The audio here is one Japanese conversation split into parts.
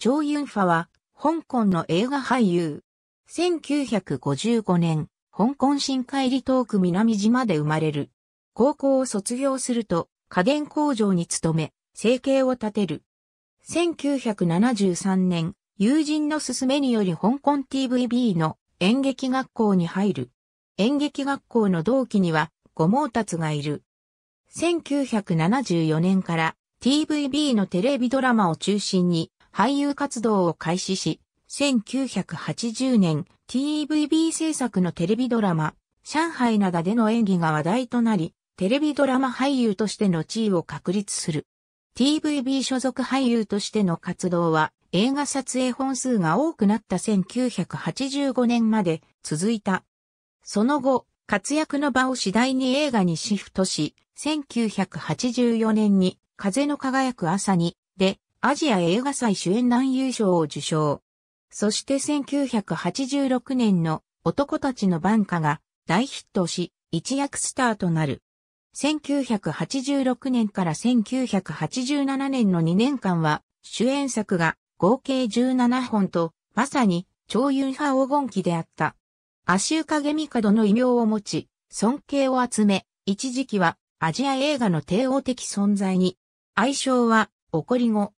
張ユンファは、香港の映画俳優。1955年、香港新海離島区南島で生まれる。高校を卒業すると、家電工場に勤め、生計を立てる。1973年、友人の勧めにより香港 TVB の演劇学校に入る。演劇学校の同期には、五毛達がいる。1974年から TVB のテレビドラマを中心に俳優活動を開始し、1980年 TVB 制作のテレビドラマ、上海などでの演技が話題となり、テレビドラマ俳優としての地位を確立する。TVB 所属俳優としての活動は映画撮影本数が多くなった1985年まで続いた。その後、活躍の場を次第に映画にシフトし、1984年に風の輝く朝にでアジア映画祭主演男優賞を受賞。そして1986年の男たちの晩歌が大ヒットし、一躍スターとなる。1986年から1987年の2年間は主演作が合計17本と、まさに超優派黄金期であった。足シウミカドの異名を持ち、尊敬を集め、一時期はアジア映画の帝王的存在に、愛称は、怒り子、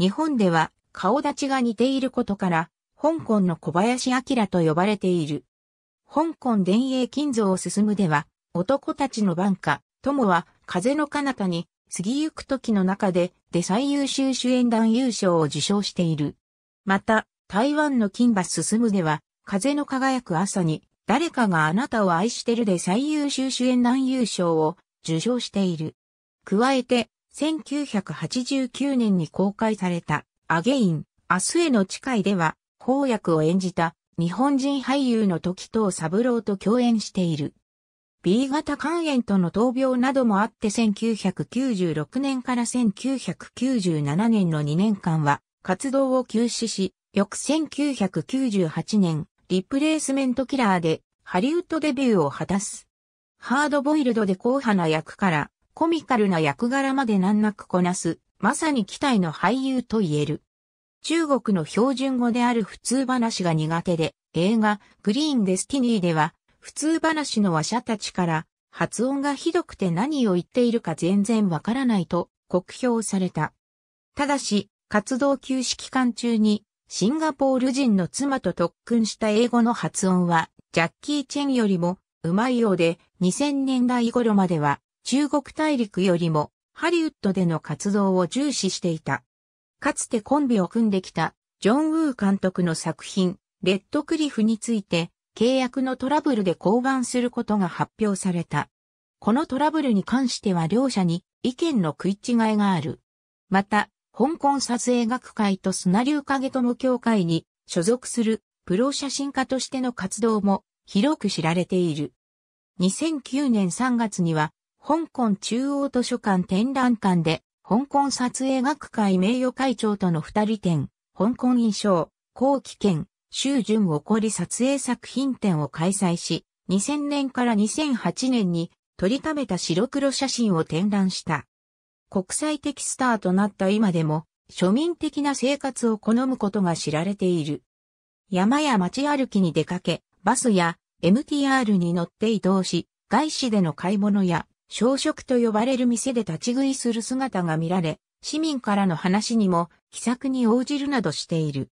日本では顔立ちが似ていることから、香港の小林明と呼ばれている。香港伝英金蔵を進むでは、男たちの晩下、友は風の彼方に、過ぎゆく時の中で、で最優秀主演団優勝を受賞している。また、台湾の金馬進むでは、風の輝く朝に、誰かがあなたを愛してるで最優秀主演男優賞を受賞している。加えて、1989年に公開された、アゲイン、明日への誓いでは、法役を演じた日本人俳優の時藤三郎と共演している。B 型肝炎との闘病などもあって1996年から1997年の2年間は活動を休止し、翌1998年、リプレイスメントキラーでハリウッドデビューを果たす。ハードボイルドで硬派な役からコミカルな役柄まで難なくこなす、まさに期待の俳優と言える。中国の標準語である普通話が苦手で、映画、グリーンデスティニーでは、普通話の話者たちから、発音がひどくて何を言っているか全然わからないと、酷評された。ただし、活動休止期間中に、シンガポール人の妻と特訓した英語の発音は、ジャッキー・チェンよりも、うまいようで、2000年代頃までは、中国大陸よりもハリウッドでの活動を重視していた。かつてコンビを組んできたジョン・ウー監督の作品、レッドクリフについて契約のトラブルで降板することが発表された。このトラブルに関しては両者に意見の食い違いがある。また、香港撮影学会と砂流影友協会に所属するプロ写真家としての活動も広く知られている。2009年3月には香港中央図書館展覧館で、香港撮影学会名誉会長との二人展、香港印象、後期県、周順起こり撮影作品展を開催し、2000年から2008年に取りためた白黒写真を展覧した。国際的スターとなった今でも、庶民的な生活を好むことが知られている。山や街歩きに出かけ、バスや MTR に乗って移動し、外資での買い物や小食と呼ばれる店で立ち食いする姿が見られ、市民からの話にも気さくに応じるなどしている。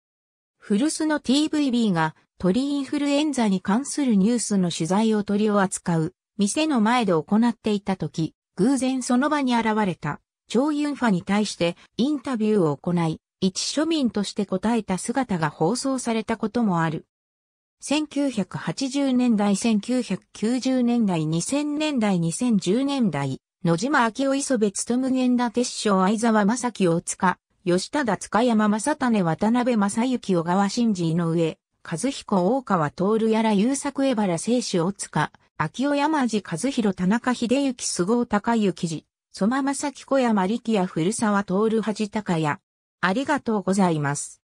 古巣の TVB が鳥インフルエンザに関するニュースの取材を取りを扱う店の前で行っていた時、偶然その場に現れた、超ユンファに対してインタビューを行い、一庶民として答えた姿が放送されたこともある。1980年代、1990年代、2000年代、2010年代、野島明夫磯部勤限田鉄章相沢正樹大塚、吉田田塚山正種渡辺正幸小川新治井上、和彦大川徹やら優作江原聖子大塚、秋尾山路和弘田中秀幸菅生高幸寺、蕎麦正樹小山力也古沢徹恥高屋。ありがとうございます。